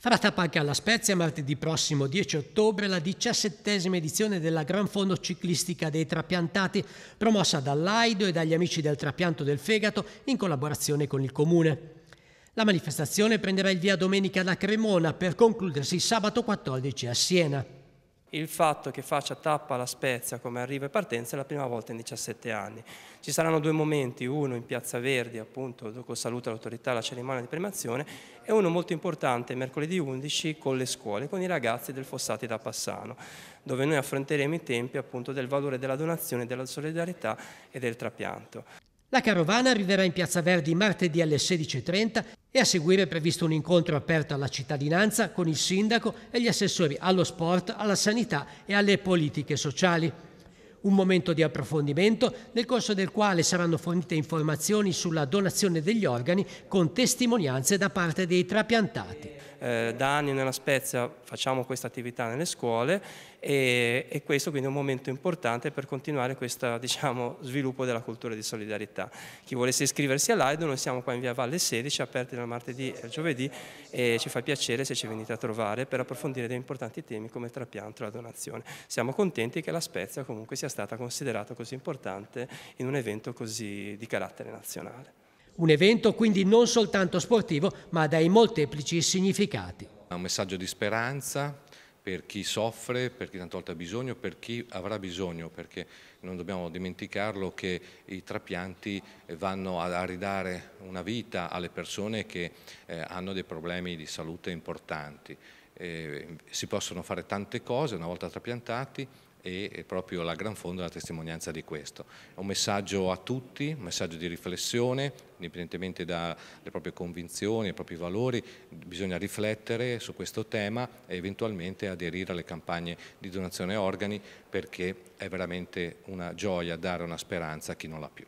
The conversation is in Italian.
Farà tappa anche alla Spezia martedì prossimo 10 ottobre la diciassettesima edizione della Gran Fondo Ciclistica dei Trapiantati, promossa dall'AIDO e dagli amici del trapianto del fegato in collaborazione con il Comune. La manifestazione prenderà il via domenica da Cremona per concludersi sabato 14 a Siena il fatto che faccia tappa alla Spezia come arrivo e partenza è la prima volta in 17 anni. Ci saranno due momenti, uno in Piazza Verdi, appunto, con saluto all'autorità, la cerimonia di premiazione, e uno molto importante mercoledì 11 con le scuole, con i ragazzi del Fossati da Passano, dove noi affronteremo i tempi appunto del valore della donazione, della solidarietà e del trapianto. La carovana arriverà in Piazza Verdi martedì alle 16.30 e a seguire è previsto un incontro aperto alla cittadinanza con il sindaco e gli assessori allo sport, alla sanità e alle politiche sociali un momento di approfondimento nel corso del quale saranno fornite informazioni sulla donazione degli organi con testimonianze da parte dei trapiantati. Eh, da anni nella Spezia facciamo questa attività nelle scuole e, e questo quindi è un momento importante per continuare questo diciamo, sviluppo della cultura di solidarietà. Chi volesse iscriversi all'AIDO, noi siamo qua in via Valle 16, aperti dal martedì al giovedì e ci fa piacere se ci venite a trovare per approfondire dei importanti temi come il trapianto e la donazione. Siamo contenti che la Spezia comunque sia sia stata considerata così importante in un evento così di carattere nazionale. Un evento quindi non soltanto sportivo, ma dai molteplici significati. Un messaggio di speranza per chi soffre, per chi tante volte ha bisogno, per chi avrà bisogno, perché non dobbiamo dimenticarlo che i trapianti vanno a ridare una vita alle persone che eh, hanno dei problemi di salute importanti. Eh, si possono fare tante cose una volta trapiantati, e proprio la Gran Fondo è la testimonianza di questo. un messaggio a tutti, un messaggio di riflessione, indipendentemente dalle proprie convinzioni, dai propri valori, bisogna riflettere su questo tema e eventualmente aderire alle campagne di donazione organi perché è veramente una gioia dare una speranza a chi non l'ha più.